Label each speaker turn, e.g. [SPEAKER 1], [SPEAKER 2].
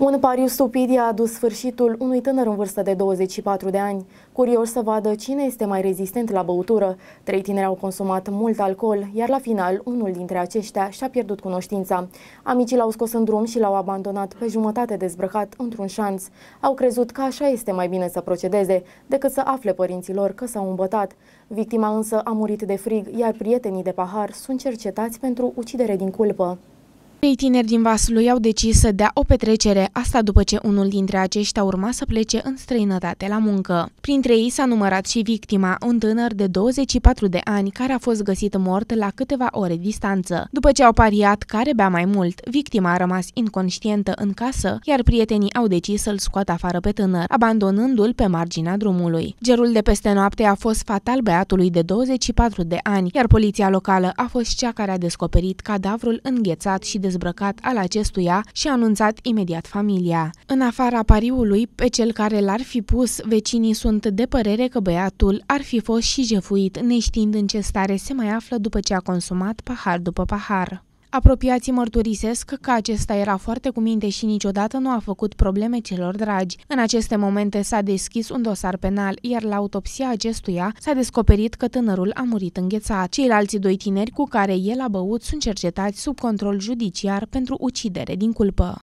[SPEAKER 1] Un pariu stupid i-a adus sfârșitul unui tânăr în vârstă de 24 de ani. Curios să vadă cine este mai rezistent la băutură. Trei tineri au consumat mult alcool, iar la final unul dintre aceștia și-a pierdut cunoștința. Amicii l-au scos în drum și l-au abandonat pe jumătate dezbrăcat într-un șanț. Au crezut că așa este mai bine să procedeze decât să afle părinților că s-au îmbătat. Victima însă a murit de frig, iar prietenii de pahar sunt cercetați pentru ucidere din culpă.
[SPEAKER 2] Trei tineri din Vaslui au decis să dea o petrecere, asta după ce unul dintre aceștia urma să plece în străinătate la muncă. Printre ei s-a numărat și victima, un tânăr de 24 de ani care a fost găsit mort la câteva ore distanță. După ce au pariat care bea mai mult, victima a rămas inconștientă în casă, iar prietenii au decis să-l scoată afară pe tânăr, abandonându-l pe marginea drumului. Gerul de peste noapte a fost fatal băiatului de 24 de ani, iar poliția locală a fost cea care a descoperit cadavrul înghețat și de dezbrăcat al acestuia și a anunțat imediat familia. În afara pariului pe cel care l-ar fi pus, vecinii sunt de părere că băiatul ar fi fost și jefuit, neștiind în ce stare se mai află după ce a consumat pahar după pahar. Apropiații mărturisesc că acesta era foarte cu minte și niciodată nu a făcut probleme celor dragi. În aceste momente s-a deschis un dosar penal, iar la autopsia acestuia s-a descoperit că tânărul a murit înghețat. Ceilalți doi tineri cu care el a băut sunt cercetați sub control judiciar pentru ucidere din culpă.